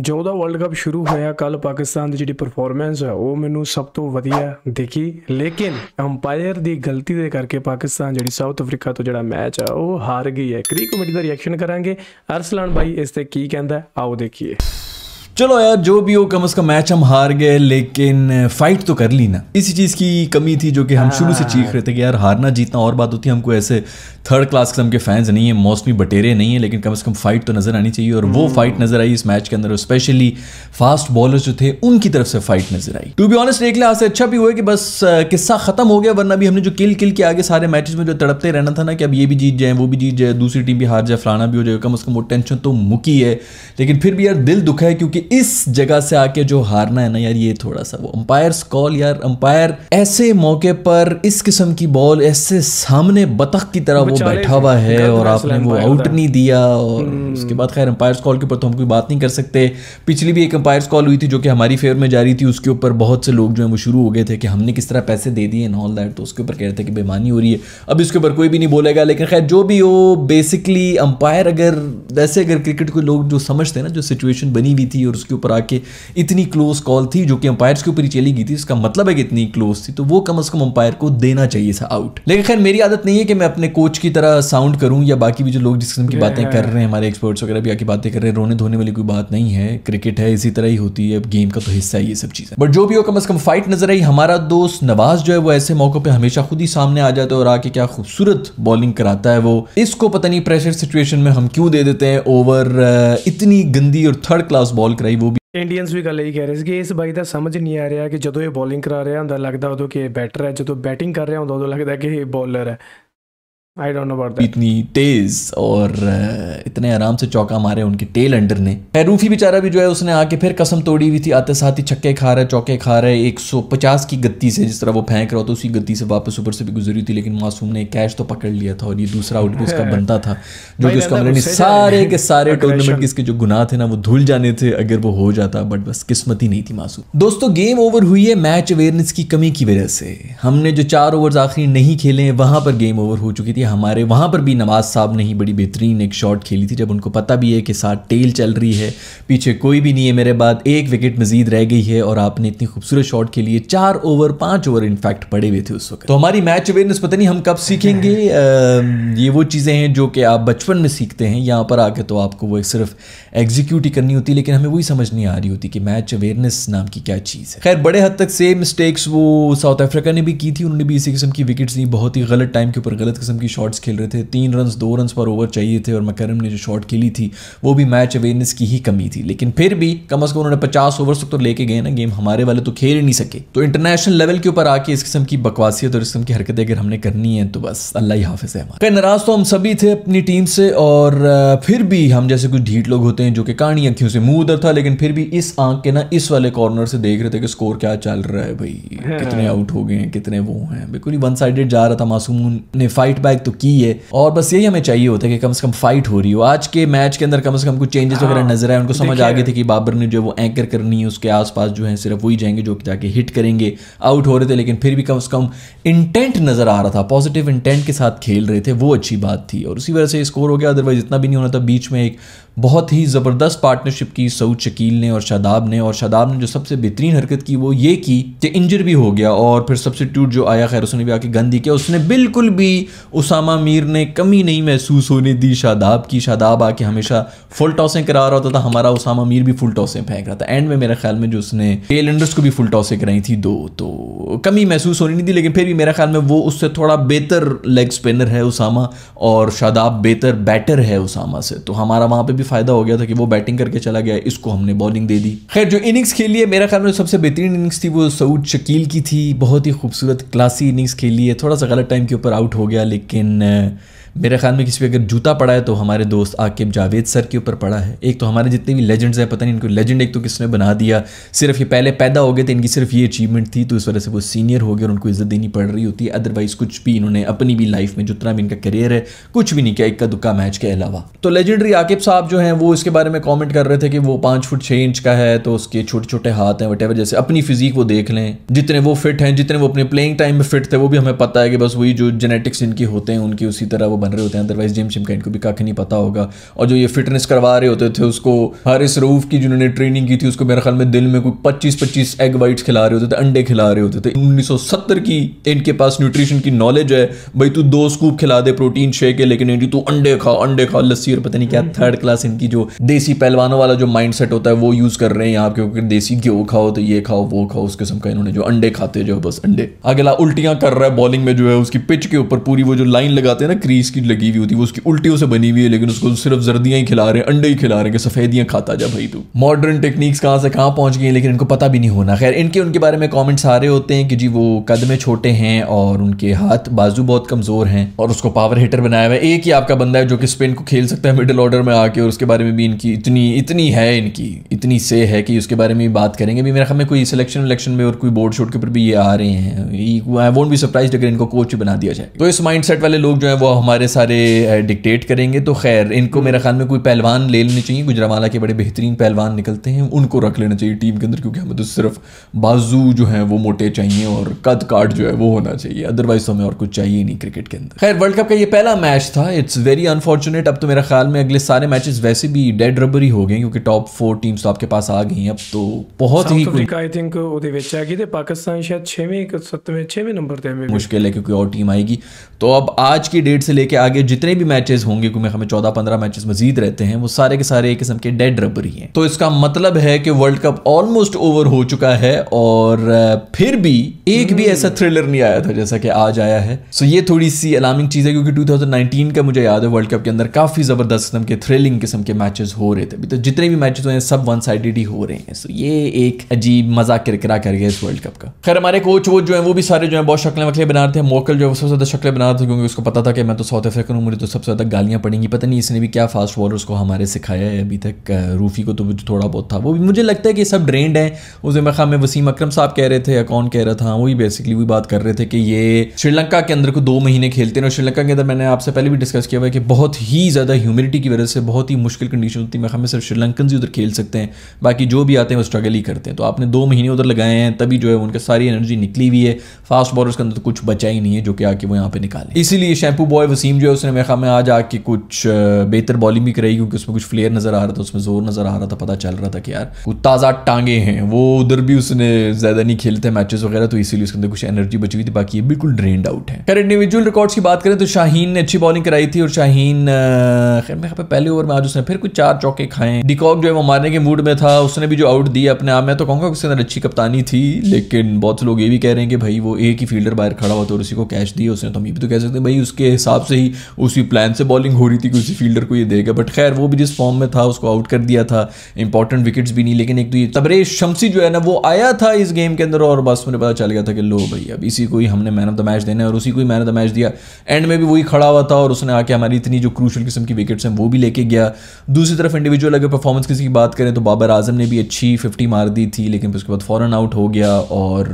ਜਦੋਂ ਦਾ world cup ਸ਼ੁਰੂ ਹੋਇਆ ਕੱਲ ਪਾਕਿਸਤਾਨ ਦੀ ਜਿਹੜੀ ਪਰਫਾਰਮੈਂਸ ਹੈ ਉਹ ਮੈਨੂੰ ਸਭ ਤੋਂ ਵਧੀਆ ਦੇਖੀ ਲੇਕਿਨ ਅੰਪਾਇਰ ਦੀ ਗਲਤੀ ਦੇ ਕਰਕੇ ਪਾਕਿਸਤਾਨ ਜਿਹੜੀ ਸਾਊਥ ਅਫਰੀਕਾ ਤੋਂ ਜਿਹੜਾ ਮੈਚ ਆ ਉਹ ਹਾਰ ਗਈ ਹੈ ਕ੍ਰੀ ਕਮੇਟੀ ਦਾ ਰਿਐਕਸ਼ਨ ਕਰਾਂਗੇ ਅਰਸਲਾਨ ਭਾਈ ਇਸ ਤੇ ਕੀ ਕਹਿੰਦਾ ਆਓ ਦੇਖੀਏ चलो यार जो भी हो कम अज कम मैच हम हार गए लेकिन फाइट तो कर ली ना इसी चीज़ की कमी थी जो कि हम शुरू से चीख रहे थे कि यार हारना जीतना और बात होती है हमको ऐसे थर्ड क्लास किस्म के फैंस नहीं है मौसमी बटेरे नहीं है लेकिन कम अज़ कम फाइट तो नज़र आनी चाहिए और वो फाइट नज़र आई इस मैच के अंदर स्पेशली फास्ट बॉलर जो थे उनकी तरफ से फाइट नज़र आई टू बी ऑनेस्ट एक लिहाज से अच्छा भी हुआ कि बस किस्सा खत्म हो गया वरना भी हमने जो किल किल के आगे सारे मैचेस में जो तड़पते रहना था ना कि अब ये भी जीत जाए वो भी जीत जाए दूसरी टीम भी हार जाए फलाना भी हो जाए कम अज़ कम वो टेंशन तो मुकी है लेकिन फिर भी यार दिल दुखा है क्योंकि इस जगह से आके जो हारना है ना यार ये थोड़ा सा वो अंपायर कॉल यार अंपायर ऐसे मौके पर इस किस्म की बॉल ऐसे सामने बतख की तरह वो बैठा हुआ है और आपने वो आउट नहीं दिया और हम्म। उसके बाद खैर अंपायर कॉल के ऊपर तो हम कोई बात नहीं कर सकते पिछली भी एक अंपायर कॉल हुई थी जो कि हमारी फेवर में जा रही थी उसके ऊपर बहुत से लोग जो है वो शुरू हो गए थे कि हमने किस तरह पैसे दे दिए इन ऑल दैट तो उसके ऊपर कह रहे थे कि बेमानी हो रही है अब इसके ऊपर कोई भी नहीं बोलेगा लेकिन खैर जो भी हो बेसिकली अंपायर अगर वैसे अगर क्रिकेट को लोग जो समझते हैं ना जो सिचुएशन बनी हुई थी और उसके ऊपर आके इतनी क्लोज कॉल थी जो कि अंपायर्स के ऊपर ही चली गई थी इसका मतलब है कि इतनी क्लोज थी तो वो कम अज़ कम अंपायर को देना चाहिए था आउट लेकिन खैर मेरी आदत नहीं है कि मैं अपने कोच की तरह साउंड करूँ या बाकी भी जो लोग जिस किस्म की बातें कर रहे हैं हमारे एक्सपर्ट्स वगैरह भी आके बातें कर रहे हैं रोने धोने वाली कोई बात नहीं है क्रिकेट है इसी तरह ही होती है गेम का तो हिस्सा है ये सब चीज़ें बट जो भी हो कम अज़ कम फाइट नजर आई हमारा दोस्त नवाज जो है वो ऐसे मौक़ों पर हमेशा खुद ही सामने आ जाता है और आके क्या खूबसूरत बॉलिंग कराता है वो इसको पता नहीं प्रेशर सिचुएशन में हम क्यों दे देते हैं ओवर इतनी गंदी और थर्ड क्लास बॉल ਕਰਾਈ ਉਹ ਵੀ ਇੰਡੀਅਨਸ ਵੀ ਗੱਲ ਇਹ ਕਹਿ ਰਹੇ ਸੀ ਕਿ ਇਸ ਬਾਈ ਦਾ ਸਮਝ ਨਹੀਂ ਆ ਰਿਹਾ ਕਿ ਜਦੋਂ ਇਹ ਬੋਲਿੰਗ ਕਰਾ ਰਿਹਾ ਹੁੰਦਾ ਲੱਗਦਾ ਉਦੋਂ ਕਿ ਇਹ ਬੈਟਰ ਹੈ ਜਦੋਂ ਬੈਟਿੰਗ ਕਰ ਰਿਹਾ ਹੁੰਦਾ ਉਦੋਂ ਲੱਗਦਾ ਕਿ ਇਹ ਬੋਲਰ ਹੈ I don't know about that इतनी तेज और इतने आराम से चौका मारे उनके टेल अंडर ने पैरूफी बेचारा भी जो है उसने आके फिर कसम तोड़ी हुई थी आते साथ ही छक्के खा रहा है चौके खा रहा है 150 की गति से जिस तरह वो फेंक रहा था उसी गति से वापस ऊपर से भी गुजरी थी लेकिन मासूम ने कैच तो पकड़ लिया था और ये दूसरा आउट भी उसका बनता था जो कि उसका मतलब सारे के सारे टूर्नामेंट के इसके जो गुनाह थे ना वो धुल जाने थे अगर वो हो जाता बट बस किस्मत ही नहीं थी मासूम दोस्तों गेम ओवर हुई है मैच अवेयरनेस की कमी की वजह से हमने जो चार ओवर आखिरी नहीं खेले वहां पर गेम ओवर हो चुकी थी कि हमारे वहाँ पर भी नवाज़ साहब ने ही बड़ी बेहतरीन एक शॉट खेली थी जब उनको पता भी है कि साथ टेल चल रही है पीछे कोई भी नहीं है मेरे बाद एक विकेट मजीद रह गई है और आपने इतनी खूबसूरत शॉट के लिए चार ओवर पाँच ओवर इनफैक्ट पड़े हुए थे उस वक्त तो हमारी मैच अवेयरनेस पता नहीं हम कब सीखेंगे ये वो चीज़ें हैं जो कि आप बचपन में सीखते हैं यहाँ पर आके तो आपको वो सिर्फ एग्जीक्यूट ही करनी होती लेकिन हमें वही समझ नहीं आ रही होती कि मैच अवेयरनेस नाम की क्या चीज़ है खैर बड़े हद तक सेम मिस्टेक्स वो साउथ अफ्रीका ने भी की थी उन्होंने भी इसी किस्म की विकेट्स दी बहुत ही गलत टाइम के ऊपर गलत किस्म की शॉट्स खेल रहे थे तीन रन दो रन पर ओवर चाहिए थे और मकरम ने जो शॉट खेली थी वो भी मैच अवेयरनेस की ही कमी थी लेकिन फिर भी कम अज़ कम उन्होंने पचास ओवर तक तो लेके गए ना गेम हमारे वाले तो खेल ही नहीं सके तो इंटरनेशनल लेवल के ऊपर आके इस किस्म की बकवासियत और इस किस्म की हरकतें अगर हमने करनी है तो बस अल्लाह ही हाफिज है हमारा नाराज तो हम सभी थे अपनी टीम से और फिर भी हम जैसे कुछ ढीठ लोग होते हैं जो कि कहानी अंखियों से मुंह उधर था लेकिन फिर भी इस आंख के ना इस वाले कॉर्नर से देख रहे थे कि स्कोर क्या चल रहा है भाई हाँ। कितने आउट हो गए हैं कितने वो हैं बिल्कुल ही वन साइडेड जा रहा था मासूम ने फाइट बैक तो की है और बस यही हमें चाहिए होता है कि कम से कम फाइट हो रही हो आज के मैच के अंदर कम से कम कुछ चेंजेस वगैरह हाँ, नजर आए उनको समझ आ गई थी कि बाबर ने जो वो एंकर करनी है उसके आसपास जो है सिर्फ वही जाएंगे जो जाके हिट करेंगे आउट हो रहे थे लेकिन फिर भी कम से कम इंटेंट नजर आ रहा था पॉजिटिव इंटेंट के साथ खेल रहे थे वो अच्छी बात थी और उसी वजह से स्कोर हो गया अदरवाइज इतना भी नहीं होना था बीच में एक बहुत ही ज़बरदस्त पार्टनरशिप की सऊद शकील ने और शादाब ने और शादाब ने जो सबसे बेहतरीन हरकत की वो ये की कि इंजर भी हो गया और फिर सब्सिट्यूट जो आया खैर उसने भी आके गंदी किया उसने बिल्कुल भी उसामा मीर ने कमी नहीं महसूस होने दी शादाब की शादाब आके हमेशा फुल टॉसें करा रहा होता था हमारा उसामा मीर भी फुल टॉसें फेंक रहा था एंड में मेरे ख्याल में जो उसने टेलेंडर्स को भी फुल टॉसें कराई थी दो तो कमी महसूस होनी नहीं थी लेकिन फिर भी मेरे ख्याल में वो उससे थोड़ा बेहतर लेग स्पिनर है उसामा और शादाब बेहतर बैटर है उसामा से तो हमारा वहाँ पर भी भी फायदा हो गया था कि वो बैटिंग करके चला गया इसको हमने बॉलिंग दे दी खैर जो इनिंग्स खेली है मेरा ख्याल में सबसे बेहतरीन इनिंग्स थी वो सऊद शकील की थी बहुत ही खूबसूरत क्लासी इनिंग्स खेली है थोड़ा सा गलत टाइम के ऊपर आउट हो गया लेकिन मेरे ख्याल में किसी पे अगर जूता पड़ा है तो हमारे दोस्त आकिब जावेद सर के ऊपर पड़ा है एक तो हमारे जितने भी लेजेंड्स हैं पता नहीं इनको लेजेंड एक तो किसने बना दिया सिर्फ ये पहले पैदा हो गए थे इनकी सिर्फ ये अचीवमेंट थी तो इस वजह से वो सीनियर हो गए और उनको इज्जत देनी पड़ रही होती है अदरवाइज़ कुछ भी इन्होंने अपनी भी लाइफ में जितना भी इनका करियर है कुछ भी नहीं किया इक्का दुक्का मैच के अलावा तो लेजेंडरी आकिब साहब जो हैं वो इसके बारे में कॉमेंट कर रहे थे कि वो पाँच फुट छः इंच का है तो उसके छोटे छोटे हाथ हैं वट जैसे अपनी फिजिक वो देख लें जितने वो फिट हैं जितने वो अपने प्लेइंग टाइम में फिट थे वो भी हमें पता है कि बस वही जो जेनेटिक्स इनके होते हैं उनकी उसी तरह वो बन रहे होते हैं अदरवाइज जिम शिम का इनको भी काफ़ी नहीं पता होगा और जो ये फिटनेस करवा रहे होते थे उसको हारिस रूफ की जिन्होंने ट्रेनिंग की थी उसको मेरे ख्याल में दिल में कोई पच्चीस पच्चीस एग वाइट्स खिला रहे होते थे अंडे खिला रहे होते थे उन्नीस की इनके पास न्यूट्रिशन की नॉलेज है भाई तू दो स्कूप खिला दे प्रोटीन शेक है लेकिन जी तू अंडे खा अंडे खा लस्सी और पता नहीं क्या थर्ड हम्म। क्लास इनकी जो देसी पहलवानों वाला जो माइंड सेट होता है वो यूज़ कर रहे हैं यहाँ क्योंकि देसी घो खाओ तो ये खाओ वो खाओ उस किस्म का इन्होंने जो अंडे खाते जो बस अंडे अगला उल्टियां कर रहा है बॉलिंग में जो है उसकी पिच के ऊपर पूरी वो जो लाइन लगाते हैं ना क्रीज की लगी हुई होती है वो उसकी उल्टियों से बनी हुई है लेकिन उसको सिर्फ जर्दियाँ ही खिला रहे हैं अंडे ही खिला रहे हैं कि सफ़ेदियाँ खाता जा भाई तू मॉडर्न टेक्निक्स कहाँ से कहाँ पहुँच गई लेकिन इनको पता भी नहीं होना खैर इनके उनके बारे में कॉमेंट्स आ रहे होते हैं कि जी वो कद में छोटे हैं और उनके हाथ बाजू बहुत कमज़ोर हैं और उसको पावर हिटर बनाया हुआ है एक ही आपका बंदा है जो कि स्पिन को खेल सकता है मिडिल ऑर्डर में आके और उसके बारे में भी इनकी इतनी इतनी है इनकी इतनी से है कि उसके बारे में भी बात करेंगे भी मेरे ख्याल में कोई सिलेक्शन विलेक्शन में और कोई बोर्ड शोट के ऊपर भी ये आ रहे हैं आई वोट भी सरप्राइज अगर इनको कोच बना दिया जाए तो इस माइंड वाले लोग जो है वो हमारे सारे सारे डिक्टेट करेंगे तो खैर इनको मेरा हम्म। ख्याल में कोई पहलवान ले लेने चाहिए गुजरावाला के बड़े बेहतरीन पहलवान निकलते हैं उनको रख लेना चाहिए टीम के अंदर क्योंकि हमें तो सिर्फ बाजू जो है वो मोटे चाहिए और कद काट जो है वो होना चाहिए अदरवाइज हमें और कुछ चाहिए नहीं क्रिकेट के अंदर खैर वर्ल्ड कप का ये पहला मैच था इट्स वेरी अनफॉर्चुनेट अब तो मेरा ख्याल में अगले सारे मैचेस वैसे भी डेड रबर ही हो गए क्योंकि टॉप फोर टीम्स तो आपके पास आ गई अब तो बहुत ही आई थिंक ਉਹਦੇ ਵਿੱਚ ਆ ਗਈ ਤੇ ਪਾਕਿਸਤਾਨ ਸ਼ਾਇਦ 6ਵੇਂ 7ਵੇਂ 6ਵੇਂ है क्योंकि और टीम आएगी तो अब आज की डेट से लेकर कि आगे जितने भी मैचेस होंगे क्योंकि हमें चौदह पंद्रह मैचेस मजीद रहते हैं वो सारे के सारे एक किस्म के डेड रबर ही हैं तो इसका मतलब है कि वर्ल्ड कप ऑलमोस्ट ओवर हो चुका है और फिर भी एक भी ऐसा थ्रिलर hmm. नहीं आया था जैसा कि आज आया है सो ये थोड़ी सी अलार्मिंग चीज़ है क्योंकि 2019 का मुझे याद है वर्ल्ड कप के अंदर काफ़ी ज़बरदस्त किस्म के थ्रिलिंग किस्म के मैचेस हो रहे थे अभी तो जितने भी मैचेस हुए हैं सब वन साइडेड ही हो रहे हैं सो ये एक अजीब मजाक किरकिरा कर गया इस वर्ल्ड कप का खैर हमारे कोच वो जो है वो भी सारे जो है बहुत शक्लें वक्लें बना रहे थे मोकल जो है सबसे ज़्यादा शक्लें बना रहे थे क्योंकि उसको पता था कि मैं तो साउथ साउथ अफ्रीका में मुझे तो सबसे ज़्यादा गालियाँ पड़ेंगी पता नहीं इसने भी क्या फास्ट बॉलर्स को हमारे सिखाया है अभी तक रूफ़ी को तो थोड़ा बहुत था वो भी मुझे लगता है कि सब ड्रेंड हैं उस दिन में वसीम अक्रम साहब कह रहे थे या कौन कह रहा था वही बेसिकली वही बात कर रहे थे कि ये श्रीलंका के अंदर को दो महीने खेलते हैं और श्रीलंका के अंदर मैंने आपसे पहले भी डिस्कस किया हुआ कि बहुत ही ज़्यादा ह्यूमिडिटी की वजह से बहुत ही मुश्किल कंडीशन होती है में सिर्फ श्रीलंकन ही उधर खेल सकते हैं बाकी जो भी आते हैं वो स्ट्रगल ही करते हैं तो आपने दो महीने उधर लगाए हैं तभी जो है उनका सारी एनर्जी निकली हुई है फास्ट बॉलर्स के अंदर तो कुछ बचा ही नहीं है जो कि आके वो यहाँ पे निकाले इसीलिए शैम्पू बॉय वसीम टीम जो है उसने मेरे ख्याल में आज आके कुछ बेहतर बॉलिंग भी कराई क्योंकि उसमें कुछ फ्लेयर नज़र आ रहा था उसमें जोर नज़र आ रहा था पता चल रहा था कि यार कुछ ताज़ा टांगे हैं वो उधर भी उसने ज़्यादा नहीं खेलते मैचेस वगैरह तो इसीलिए उसके अंदर कुछ एनर्जी बची हुई थी बाकी ये बिल्कुल ड्रेंड आउट है खैर इंडिविजुअल रिकॉर्ड्स की बात करें तो शाहीन ने अच्छी बॉलिंग कराई थी और शाहीन खैर मेरे ख्याल पहले ओवर में आज उसने फिर कुछ चार चौके खाए डिकॉक जो है वो मारने के मूड में था उसने भी जो आउट दी अपने आप में तो कहूँगा उसके अंदर अच्छी कप्तानी थी लेकिन बहुत से लोग ये भी कह रहे हैं कि भाई वो एक ही फील्डर बाहर खड़ा हुआ था और उसी को कैच दिया उसने तो हम ये भी तो कह सकते हैं भाई उसके हिसाब से ही उसी प्लान से बॉलिंग हो रही थी कि उसी फील्डर को ये देगा बट खैर वो भी जिस फॉर्म में था उसको आउट कर दिया था इंपॉर्टेंट विकेट्स भी नहीं लेकिन एक तो ये तबरे शमसी जो है ना वो आया था इस गेम के अंदर और बस मुझे पता चल गया था कि लो भाई अब इसी को ही हमने मैन ऑफ द मैच देना है और उसी को ही मैन ऑफ द मैच दिया एंड में भी वही खड़ा हुआ था और उसने आके हमारी इतनी जो क्रूशल किस्म की विकेट्स हैं वो भी लेके गया दूसरी तरफ इंडिविजुअल अगर परफॉर्मेंस किसी की बात करें तो बाबर आजम ने भी अच्छी फिफ्टी मार दी थी लेकिन उसके बाद फॉरन आउट हो गया और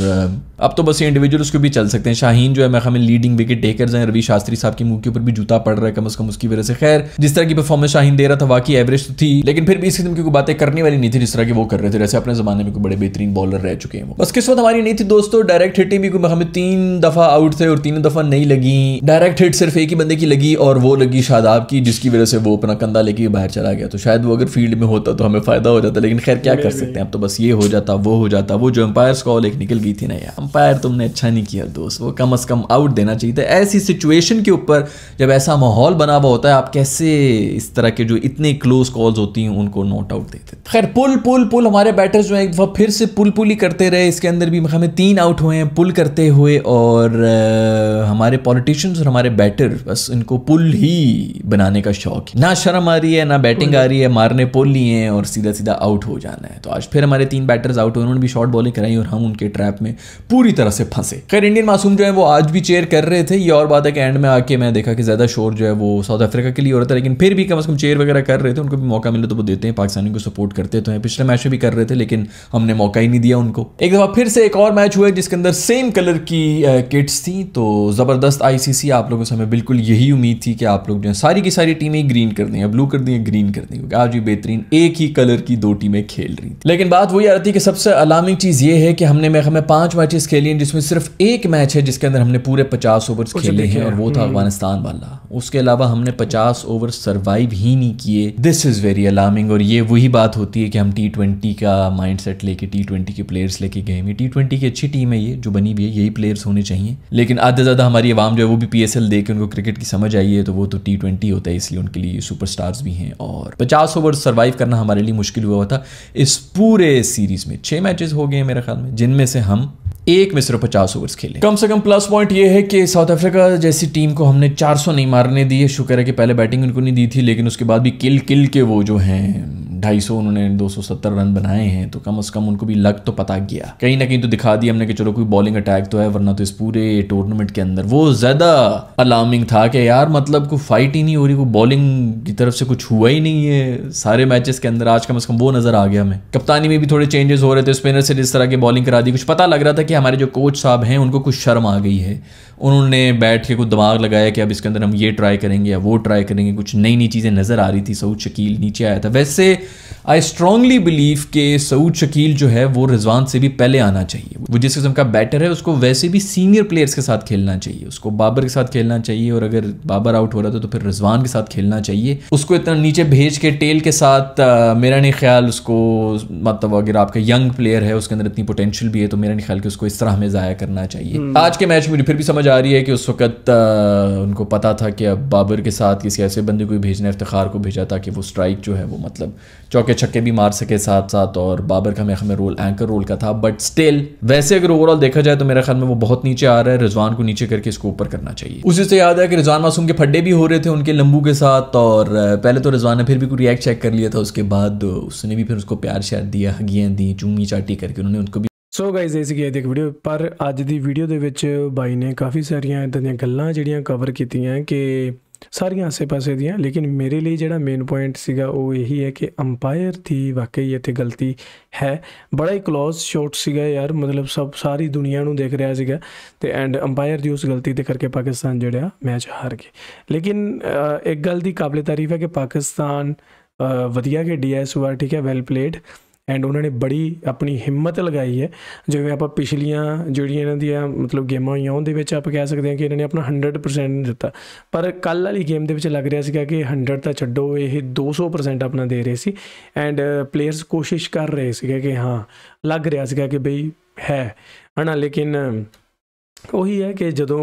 अब तो बस ये इंडिविजुअल्स को भी चल सकते हैं शाहीन जो है मैं हमें लीडिंग विकेट टेकर्स हैं रवि शास्त्री साहब की मुँह के ऊपर भी जूता पड़ रहा है कम अज कम उसकी वजह से खैर जिस तरह की परफॉर्मेंस शाहीन दे रहा था वाकई एवरेज तो थी लेकिन फिर भी इस किस्म की कोई बातें करने वाली नहीं थी जिस तरह की वो कर रहे थे जैसे अपने जमाने में कोई बड़े बेहतरीन बॉलर रह चुके हैं बस किस्मत हमारी नहीं थी दोस्तों डायरेक्ट हिटिंग भी हमें तीन दफा आउट थे और तीनों दफा नहीं लगी डायरेक्ट हिट सिर्फ एक ही बंदे की लगी और वो लगी शादाब की जिसकी वजह से वो अपना कंधा लेके बाहर चला गया तो शायद वो अगर फील्ड में होता तो हमें फायदा हो जाता लेकिन खैर क्या कर सकते हैं अब तो बस ये हो जाता वो हो जाता वो जो एम्पायर कॉल एक निकल गई थी ना यार अंपायर तुमने अच्छा नहीं किया दोस्त वो कम अज कम आउट देना चाहिए था ऐसी सिचुएशन के ऊपर जब ऐसा माहौल बना हुआ होता है आप कैसे इस तरह के जो इतने क्लोज कॉल्स होती हैं उनको नोट आउट देते हैं खैर पुल पुल पुल हमारे बैटर्स जो है एक बार फिर से पुल पुल ही करते रहे इसके अंदर भी हमें तीन आउट हुए हैं पुल करते हुए और आ, हमारे पॉलिटिशियंस और हमारे बैटर बस इनको पुल ही बनाने का शौक है ना शर्म आ रही है ना बैटिंग आ रही है मारने पुल लिए हैं और सीधा सीधा आउट हो जाना है तो आज फिर हमारे तीन बैटर्स आउट हुए उन्होंने भी शॉर्ट बॉलिंग कराई और हम उनके ट्रैप में पूरी तरह से फंसे खैर इंडियन मासूम जो है वो आज भी चेयर कर रहे थे ये और बात है कि एंड में आके मैं देखा देखा कि ज़्यादा शोर जो है वो साउथ अफ्रीका के लिए हो रहा था लेकिन फिर भी कम अज़ कम चेयर वगैरह कर रहे थे उनको भी मौका मिले तो वो देते हैं पाकिस्तानी को सपोर्ट करते तो हैं पिछले मैच में भी कर रहे थे लेकिन हमने मौका ही नहीं दिया उनको एक दफ़ा फिर से एक और मैच हुआ जिसके अंदर सेम कलर की किट्स थी तो ज़बरदस्त आई आप लोगों से हमें बिल्कुल यही उम्मीद थी कि आप लोग जो है सारी की सारी टीमें ग्रीन कर दें ब्लू कर दें ग्रीन कर दें क्योंकि आज भी बेहतरीन एक ही कलर की दो टीमें खेल रही थी लेकिन बात वही आ रही थी कि सबसे अलार्मिंग चीज़ ये है कि हमने मैं हमें पाँच मैचेस खेली हैं जिसमें सिर्फ एक मैच है जिसके अंदर हमने पूरे पचास ओवर खेले हैं और वो था हम्म। अफगानिस्तान कमाल वाला उसके अलावा हमने 50 ओवर सर्वाइव ही नहीं किए दिस इज़ वेरी अलार्मिंग और ये वही बात होती है कि हम टी ट्वेंटी का माइंड सेट लेके टी ट्वेंटी के प्लेयर्स लेके गए हैं टी ट्वेंटी की अच्छी टीम है ये जो बनी भी है यही प्लेयर्स होने चाहिए लेकिन आधे ज़्यादा हमारी आवाम जो है वो भी पी एस एल दे के उनको क्रिकेट की समझ आई है तो वो तो टी ट्वेंटी होता है इसलिए उनके लिए सुपर स्टार्स भी हैं और पचास ओवर सर्वाइव करना हमारे लिए मुश्किल हुआ था इस पूरे सीरीज़ में छः मैचेस हो गए हैं मेरे ख्याल में जिनमें से हम एक में सिर्फ पचास ओवर्स खेले कम से कम प्लस पॉइंट ये है कि साउथ अफ्रीका जैसी टीम को हमने 400 नहीं मारने दिए शुक्र है कि पहले बैटिंग उनको नहीं दी थी लेकिन उसके बाद भी किल किल के वो जो हैं ढाई सौ उन्होंने 270 रन बनाए हैं तो कम से कम उनको भी लग तो पता गया कहीं ना कहीं तो दिखा दिया हमने कि चलो कोई बॉलिंग अटैक तो है वरना तो इस पूरे टूर्नामेंट के अंदर वो ज़्यादा अलार्मिंग था कि यार मतलब कोई फाइट ही नहीं हो रही कोई बॉलिंग की तरफ से कुछ हुआ ही नहीं है सारे मैचेस के अंदर आज कम अज़ कम वो नज़र आ गया हमें कप्तानी में भी थोड़े चेंजेस हो रहे थे स्पिनर से जिस तरह की बॉलिंग करा दी कुछ पता लग रहा था कि हमारे जो कोच साहब हैं उनको कुछ शर्म आ गई है उन्होंने बैठ के कुछ दिमाग लगाया कि अब इसके अंदर हम ये ट्राई करेंगे या वो ट्राई करेंगे कुछ नई नई चीज़ें नज़र आ रही थी सऊद शकील नीचे आया था वैसे आई स्ट्रांगली बिलीव के सऊद शकील जो है वो रिजवान से भी पहले आना चाहिए वो जिस किस्म का बैटर है उसको वैसे भी सीनियर प्लेयर्स के साथ खेलना चाहिए उसको बाबर के साथ खेलना चाहिए और अगर बाबर आउट हो रहा था तो फिर रिजवान के साथ खेलना चाहिए उसको इतना नीचे भेज के टेल के साथ मेरा नहीं ख्याल उसको मतलब अगर आपका यंग प्लेयर है उसके अंदर इतनी पोटेंशियल भी है तो मेरा नहीं ख्याल कि उसको इस तरह हमें ज़ाया करना चाहिए हम्म। आज के मैच में मुझे फिर भी समझ आ रही है कि उस वक्त उनको पता था कि अब बाबर के साथ किसी ऐसे बंदे को भेजना इफ्तार को भेजा था कि वो स्ट्राइक जो है वो मतलब चौके छक्के भी मार सके साथ साथ और बाबर का मेरे में रोल एंकर रोल का था बट स्टिल वैसे अगर ओवरऑल देखा जाए तो मेरे ख्याल में वो बहुत नीचे आ रहा है रिजवान को नीचे करके इसको ऊपर करना चाहिए उसी से तो याद है कि रिजवान मासूम के फड्डे भी हो रहे थे उनके लंबू के साथ और पहले तो रिजवान ने फिर भी कोई रिएक्ट चेक कर लिया था उसके बाद उसने भी फिर उसको प्यार श्यार दिया हगियाँ दी चूमी चाटी करके उन्होंने उनको ਸੋ ਗਾਇਜ਼ ਇਹ ਸੀਗੀ ਹੈ ਦੀ ਵੀਡੀਓ ਪਰ ਅੱਜ ਦੀ ਵੀਡੀਓ ਦੇ ਵਿੱਚ ਬਾਈ ਨੇ ਕਾਫੀ ਸਾਰੀਆਂ ਇਦਾਂ ਦੀਆਂ ਗੱਲਾਂ ਜਿਹੜੀਆਂ ਕਵਰ ਕੀਤੀਆਂ ਕਿ ਸਾਰੀਆਂ ਆਸੇ-ਪਾਸੇ ਦੀਆਂ ਲੇਕਿਨ ਮੇਰੇ ਲਈ ਜਿਹੜਾ ਮੇਨ ਪੁਆਇੰਟ ਸੀਗਾ ਉਹ ਇਹੀ ਹੈ ਕਿ ਅੰਪਾਇਰ ਦੀ ਵਾਕਈ ਇੱਥੇ ਗਲਤੀ ਹੈ ਬੜਾ ਹੀ ক্লোਜ਼ ਸ਼ਾਟ ਸੀਗਾ ਯਾਰ ਮਤਲਬ ਸਭ ਸਾਰੀ ਦੁਨੀਆ ਨੂੰ ਦੇਖ ਰਿਹਾ ਸੀਗਾ ਤੇ ਐਂਡ ਅੰਪਾਇਰ ਦੀ ਉਸ ਗਲਤੀ ਦੇ ਕਰਕੇ ਪਾਕਿਸਤਾਨ ਜਿਹੜਾ ਮੈਚ ਹਾਰ ਗਿਆ ਲੇਕਿਨ ਇੱਕ ਗੱਲ ਦੀ ਕਾਬਲੇ ਤਾਰੀਫ ਹੈ ਕਿ ਪਾਕਿਸਤਾਨ ਵਧੀਆ ਖੇਡੀ ਹੈ ਇਸ ਵਾਰ ਠੀਕ ਹੈ ਵੈਲ ਪਲੇਡ ਐਂਡ ਉਹਨਾਂ ਨੇ ਬੜੀ ਆਪਣੀ ਹਿੰਮਤ ਲਗਾਈ ਹੈ ਜਿਵੇਂ ਆਪਾਂ ਪਿਛਲੀਆਂ ਜਿਹੜੀਆਂ ਇਹਨਾਂ ਦੀਆਂ ਮਤਲਬ ਗੇਮਾਂ ਹੋਈਆਂ ਉਹਦੇ ਵਿੱਚ ਆਪਾਂ ਕਹਿ ਸਕਦੇ ਹਾਂ ਕਿ ਇਹਨਾਂ ਨੇ ਆਪਣਾ 100% ਨਹੀਂ ਦਿੱਤਾ ਪਰ ਕੱਲ ਵਾਲੀ ਗੇਮ ਦੇ ਵਿੱਚ ਲੱਗ ਰਿਹਾ ਸੀਗਾ ਕਿ 100 ਤਾਂ ਛੱਡੋ ਇਹ 200% ਆਪਣਾ ਦੇ ਰਹੇ ਸੀ ਐਂਡ ਪਲੇਅਰਸ ਕੋਸ਼ਿਸ਼ ਕਰ ਰਹੇ ਸੀਗੇ ਕਿ ਹਾਂ ਲੱਗ ਰਿਹਾ ਸੀਗਾ ਕਿ ਬਈ ਹੈ ਹਨਾ ਲੇਕਿਨ ਉਹੀ ਹੈ ਕਿ ਜਦੋਂ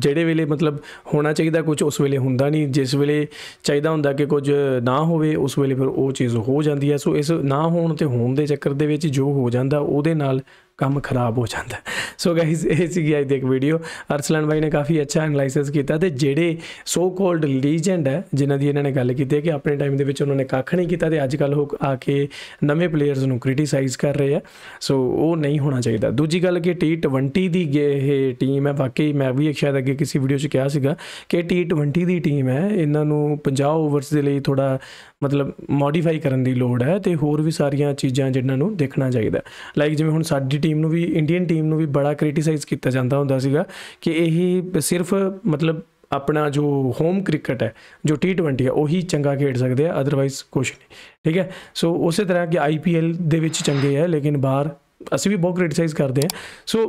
ਜਿਹੜੇ ਵੇਲੇ ਮਤਲਬ ਹੋਣਾ ਚਾਹੀਦਾ ਕੁਝ ਉਸ ਵੇਲੇ ਹੁੰਦਾ ਨਹੀਂ ਜਿਸ ਵੇਲੇ ਚਾਹੀਦਾ ਹੁੰਦਾ ਕਿ ਕੁਝ ਨਾ ਹੋਵੇ ਉਸ ਵੇਲੇ ਫਿਰ ਉਹ ਚੀਜ਼ ਹੋ ਜਾਂਦੀ ਹੈ ਸੋ ਇਸ ਨਾ ਹੋਣ ਤੇ ਹੋਣ ਦੇ ਚੱਕਰ ਦੇ ਵਿੱਚ ਜੋ ਹੋ ਜਾਂਦਾ ਉਹਦੇ ਨਾਲ ਕੰਮ ਖਰਾਬ ਹੋ ਜਾਂਦਾ ਸੋ ਗਾਇਸ ਇਹ ਸੀਗੀ ਅੱਜ ਦੀ ਇੱਕ ਵੀਡੀਓ ਅਰਸਲਨ ਬਾਈ ਨੇ ਕਾਫੀ ਅੱਛਾ ਐਨਾਲਾਈਸਿਸ ਕੀਤਾ ਤੇ ਜਿਹੜੇ ਸੋ ਕਾਲਡ ਲੀਜੈਂਡ ਹੈ ਜਿਨ੍ਹਾਂ ਦੀ ਇਹਨਾਂ ਨੇ ਗੱਲ ਕੀਤੀ ਹੈ ਕਿ ਆਪਣੇ ਟਾਈਮ ਦੇ ਵਿੱਚ ਉਹਨਾਂ ਨੇ ਕੱਖ ਨਹੀਂ ਕੀਤਾ ਤੇ ਅੱਜ ਕੱਲ੍ਹ ਉਹ ਆ ਕੇ ਨਵੇਂ ਪਲੇਅਰਸ ਨੂੰ ਕ੍ਰਿਟਿਸਾਈਜ਼ ਕਰ ਰਹੇ ਆ ਸੋ ਉਹ ਨਹੀਂ ਹੋਣਾ ਚਾਹੀਦਾ ਦੂਜੀ ਗੱਲ ਕਿ T20 ਦੀ ਇਹ ਟੀਮ ਹੈ ਵਾਕਈ ਮੈਂ ਵੀ ਇੱਕ ਸ਼ਾਇਦ ਅੱਗੇ ਕਿਸੇ ਵੀਡੀਓ 'ਚ ਕਿਹਾ ਸੀਗਾ ਕਿ T20 ਦੀ ਟੀਮ ਹੈ ਇਹਨਾਂ ਨੂੰ 50 ਓਵਰਸ ਦੇ ਲਈ ਥੋੜਾ ਮਤਲਬ ਮੋਡੀਫਾਈ ਕਰਨ ਦੀ ਲੋੜ ਹੈ ਤੇ ਹੋਰ ਵੀ ਸਾਰੀਆਂ ਚੀਜ਼ਾਂ ਜਿਨ੍ਹਾਂ ਨੂੰ ਦੇਖਣਾ ਚਾਹੀਦਾ ਲਾਈਕ ਜਿਵੇਂ ਹੁਣ ਸਾਡੀ ਟੀਮ ਨੂੰ ਵੀ ਇੰਡੀਅਨ ਟੀਮ ਨੂੰ ਵੀ ਬੜਾ ਕ੍ਰਿਟਿਸਾਈਜ਼ ਕੀਤਾ ਜਾਂਦਾ ਹੁੰਦਾ ਸੀਗਾ ਕਿ ਇਹ ਸਿਰਫ ਮਤਲਬ ਆਪਣਾ ਜੋ ਹੋਮ ਕ੍ਰਿਕਟ ਹੈ ਜੋ T20 ਹੈ ਉਹੀ ਚੰਗਾ ਖੇਡ ਸਕਦੇ ਆ ਅਦਰਵਾਈਜ਼ ਕੁਝ ਨਹੀਂ ਠੀਕ ਹੈ ਸੋ ਉਸੇ ਤਰ੍ਹਾਂ ਕਿ ਆਈਪੀਐਲ ਦੇ ਵਿੱਚ ਚੰਗੇ ਆ ਲੇਕਿਨ ਬਾਹਰ ਅਸੀਂ ਵੀ ਬਹੁਤ ਕ੍ਰਿਟਿਸਾਈਜ਼ ਕਰਦੇ ਆ ਸੋ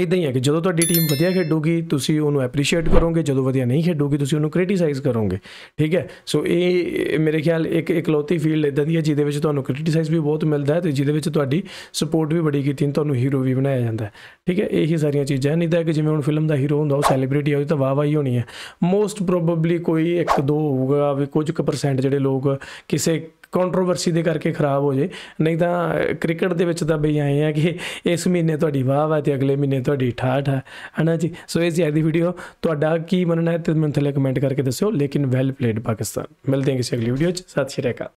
ਇਦਾਂ ਹੀ ਹੈ ਕਿ ਜਦੋਂ ਤੁਹਾਡੀ ਟੀਮ ਵਧੀਆ ਖੇਡੂਗੀ ਤੁਸੀਂ ਉਹਨੂੰ ਐਪਰੀਸ਼ੀਏਟ ਕਰੋਗੇ ਜਦੋਂ ਵਧੀਆ ਨਹੀਂ ਖੇਡੂਗੀ ਤੁਸੀਂ ਉਹਨੂੰ ਕ੍ਰਿਟਿਸਾਈਜ਼ ਕਰੋਗੇ ਠੀਕ ਹੈ ਸੋ ਇਹ ਮੇਰੇ ਖਿਆਲ ਇੱਕ ਇਕਲੌਤੀ ਫੀਲਡ ਇਦਾਂ ਦੀ ਹੈ ਜਿਹਦੇ ਵਿੱਚ ਤੁਹਾਨੂੰ ਕ੍ਰਿਟਿਸਾਈਜ਼ ਵੀ ਬਹੁਤ ਮਿਲਦਾ ਹੈ ਤੇ ਜਿਹਦੇ ਵਿੱਚ ਤੁਹਾਡੀ ਸਪੋਰਟ ਵੀ ਬੜੀ ਕੀਤੀ ਤੁਹਾਨੂੰ ਹੀਰੋ ਵੀ ਬਣਾਇਆ ਜਾਂਦਾ ਹੈ ਠੀਕ ਹੈ ਇਹੀ ਸਾਰੀਆਂ ਚੀਜ਼ਾਂ ਨਹੀਂ ਤਾਂ ਕਿ ਜਿਵੇਂ ਹੁਣ ਫਿਲਮ ਦਾ ਹੀਰੋ ਹੁੰਦਾ ਉਹ ਸੈਲੀਬ੍ਰਿਟੀ ਹੋਈ ਤਾਂ ਵਾਹ ਵਾਹ ਹੀ ਹੋਣੀ ਹੈ ਮੋਸਟ ਪ੍ਰੋਬਬਲੀ ਕੋਈ 1-2 ਹੋਊਗਾ ਵੀ ਕੁਝ ਕੁ ਪਰਸੈਂਟ ਜਿਹੜੇ ਲੋਕ ਕਿਸੇ ਕੰਟਰੋਵਰਸੀ ਦੇ ਕਰਕੇ ਖਰਾਬ ਹੋ ਜੇ ਨਹੀਂ ਤਾਂ ਕ੍ਰਿਕਟ ਦੇ ਵਿੱਚ ਤਾਂ ਬਈ ਆਏ ਆ ਕਿ ਇਸ ਮਹੀਨੇ ਤੁਹਾਡੀ ਵਾਹ ਵਾ ਤੇ ਅਗਲੇ ਮਹੀਨੇ ਤੁਹਾਡੀ ਠਾਠ ਹੈ ਹਨਾ ਜੀ ਸੋ ਇਸ ਦੀ ਵੀਡੀਓ ਤੁਹਾਡਾ ਕੀ ਮੰਨਣਾ ਹੈ ਤੇ ਮੈਨੂੰ ਥੱਲੇ ਕਮੈਂਟ ਕਰਕੇ ਦੱਸਿਓ ਲੇਕਿਨ ਵੈਲ ਪਲੇਡ ਪਾਕਿਸਤਾਨ ਮਿਲਦੇ ਹਾਂ ਕਿਸੇ ਅਗਲੀ ਵੀਡੀਓ 'ਚ ਸਤਿ ਸ਼੍ਰੀ ਅਕਾਲ